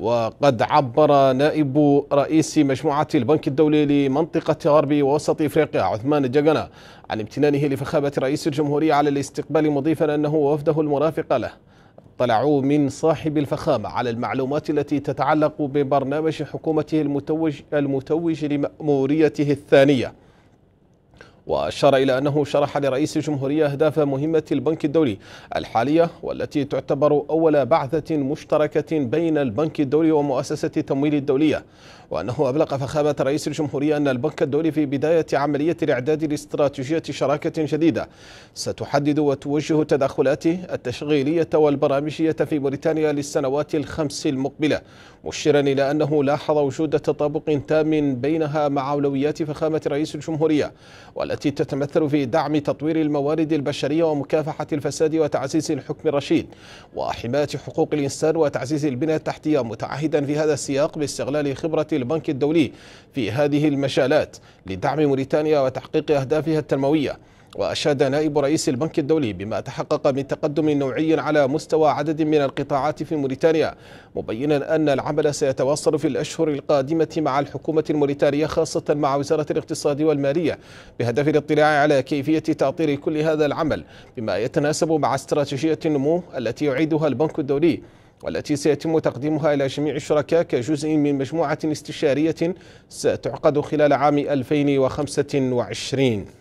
وقد عبر نائب رئيس مجموعة البنك الدولي لمنطقة غرب ووسط إفريقيا عثمان الجقنة عن امتنانه لفخامة رئيس الجمهورية على الاستقبال مضيفا أنه وفده المرافق له اطلعوا من صاحب الفخامة على المعلومات التي تتعلق ببرنامج حكومته المتوج, المتوج لمأموريته الثانية وأشار إلى أنه شرح لرئيس الجمهورية أهداف مهمة البنك الدولي الحالية والتي تعتبر أول بعثة مشتركة بين البنك الدولي ومؤسسة التمويل الدولية وأنه أبلغ فخامة رئيس الجمهورية أن البنك الدولي في بداية عملية الإعداد لاستراتيجية شراكة جديدة ستحدد وتوجه تدخلاته التشغيلية والبرامجية في موريتانيا للسنوات الخمس المقبلة مشيرا إلى أنه لاحظ وجود تطابق تام بينها مع أولويات فخامة رئيس الجمهورية والتي التي تتمثل في دعم تطوير الموارد البشرية ومكافحة الفساد وتعزيز الحكم الرشيد وحماية حقوق الإنسان وتعزيز البنية التحتية متعهدا في هذا السياق باستغلال خبرة البنك الدولي في هذه المجالات لدعم موريتانيا وتحقيق أهدافها التنموية وأشاد نائب رئيس البنك الدولي بما تحقق من تقدم نوعي على مستوى عدد من القطاعات في موريتانيا مبينا أن العمل سيتواصل في الأشهر القادمة مع الحكومة الموريتانية خاصة مع وزارة الاقتصاد والمالية بهدف الاطلاع على كيفية تأطير كل هذا العمل بما يتناسب مع استراتيجية النمو التي يعيدها البنك الدولي والتي سيتم تقديمها إلى جميع الشركاء كجزء من مجموعة استشارية ستعقد خلال عام 2025